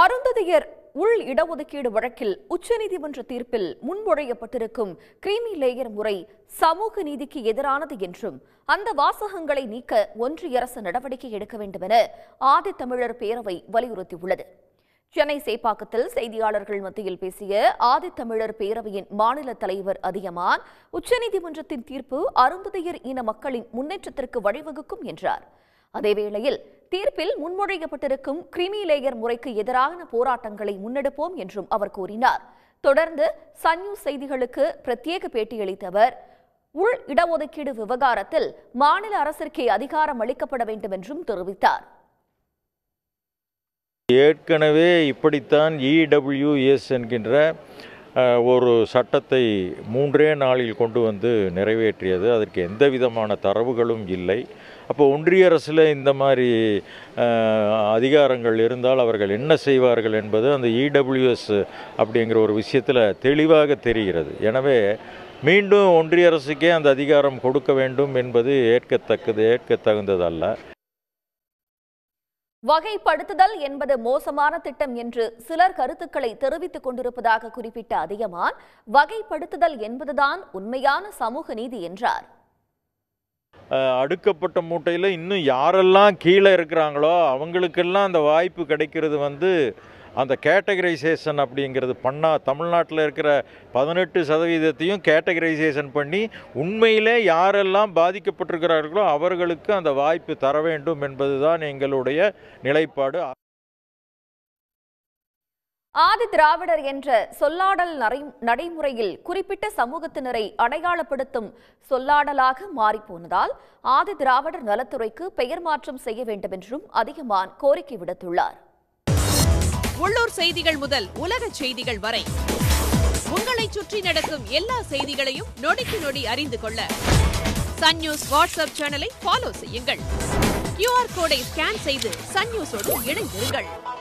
அருந்ததியர் உள் இடஒதுக்கீடு வழக்கில் உச்சநீதிமன்ற தீர்ப்பில் முன்மொழியப்பட்டிருக்கும் கிரீமி லேயர் முறை சமூக நீதிக்கு எதிரானது என்றும் அந்த வாசகங்களை நீக்க ஒன்றிய அரசு நடவடிக்கை எடுக்க வேண்டுமென ஆதித்தமிழர் பேரவை வலியுறுத்தியுள்ளது சென்னை சேப்பாக்கத்தில் செய்தியாளர்கள் மத்தியில் பேசிய ஆதித்தமிழர் பேரவையின் மாநில தலைவர் அதியமான் உச்சநீதிமன்றத்தின் தீர்ப்பு அருந்ததியர் இன மக்களின் முன்னேற்றத்திற்கு வழிவகுக்கும் என்றார் அதேவேளையில் தீர்ப்பில் முன்மொழியப்பட்டிருக்கும் கிரிமிலேயர் முறைக்கு எதிரான போராட்டங்களை முன்னெடுப்போம் என்றும் அவர் கூறினார் தொடர்ந்து சன்யூஸ் செய்திகளுக்கு பிரத்யேக பேட்டியளித்த அவர் உள் இடஒதுக்கீடு விவகாரத்தில் மாநில அரசிற்கே அதிகாரம் அளிக்கப்பட வேண்டும் என்றும் தெரிவித்தார் ஏற்கனவே இப்படித்தான் இடபிள்யூஎஸ் e என்கின்ற ஒரு சட்டத்தை மூன்றே நாளில் கொண்டு வந்து நிறைவேற்றியது அதற்கு எந்த விதமான தரவுகளும் இல்லை அப்போ ஒன்றிய அரசில் இந்த மாதிரி அதிகாரங்கள் இருந்தால் அவர்கள் என்ன செய்வார்கள் என்பது அந்த இடபிள்யூஎஸ் e அப்படிங்கிற ஒரு விஷயத்தில் தெளிவாக தெரிகிறது எனவே மீண்டும் ஒன்றிய அரசுக்கே அந்த அதிகாரம் கொடுக்க வேண்டும் என்பது ஏற்கத்தக்கது ஏற்க தகுந்ததல்ல வகைப்படுத்துதல் என்பது மோசமான திட்டம் என்று சிலர் கருத்துக்களை தெரிவித்துக் கொண்டிருப்பதாக குறிப்பிட்ட அதிகமான் வகைப்படுத்துதல் என்பதுதான் உண்மையான சமூக நீதி என்றார் அடுக்கப்பட்ட மூட்டையில் இன்னும் யாரெல்லாம் கீழே இருக்கிறாங்களோ அவங்களுக்கெல்லாம் அந்த வாய்ப்பு கிடைக்கிறது வந்து அந்த கேட்டகரைசேஷன் அப்படிங்கிறது பண்ணால் தமிழ்நாட்டில் இருக்கிற பதினெட்டு சதவீதத்தையும் கேட்டகரைசேஷன் பண்ணி உண்மையிலே யாரெல்லாம் பாதிக்கப்பட்டிருக்கிறார்களோ அவர்களுக்கு அந்த வாய்ப்பு தர வேண்டும் என்பது தான் எங்களுடைய நிலைப்பாடு ஆதி திராவிடர் என்ற சொல்லாடல் நடைமுறையில் குறிப்பிட்ட சமூகத்தினரை அடையாளப்படுத்தும் சொல்லாடலாக மாறிப்போனதால் ஆதி திராவிடர் நலத்துறைக்கு பெயர் மாற்றம் செய்ய வேண்டும் என்றும் அதிகமான் கோரிக்கை விடுத்துள்ளார் உள்ளூர் செய்திகள் முதல் உலக செய்திகள் வரை உங்களை சுற்றி நடக்கும் எல்லா செய்திகளையும் நொடிக்கு நொடி அறிந்து கொள்ள சன் நியூஸ் வாட்ஸ்அப் சேனலை ஃபாலோ செய்யுங்கள் கியூஆர் கோடை ஸ்கேன் செய்து சன் நியூஸோடு இணைந்திருங்கள்